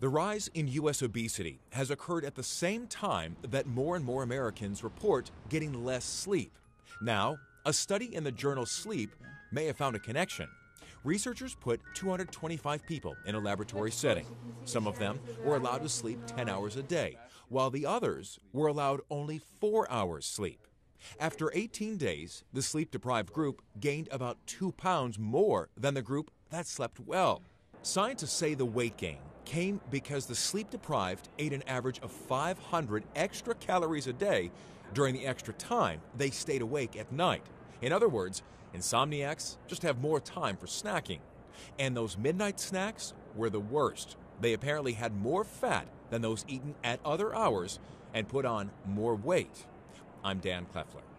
The rise in U.S. obesity has occurred at the same time that more and more Americans report getting less sleep. Now, a study in the journal Sleep may have found a connection. Researchers put 225 people in a laboratory setting. Some of them were allowed to sleep 10 hours a day, while the others were allowed only 4 hours sleep. After 18 days, the sleep deprived group gained about 2 pounds more than the group that slept well. Scientists say the weight gain came because the sleep deprived ate an average of 500 extra calories a day during the extra time they stayed awake at night. In other words, insomniacs just have more time for snacking. And those midnight snacks were the worst. They apparently had more fat than those eaten at other hours and put on more weight. I'm Dan Kleffler.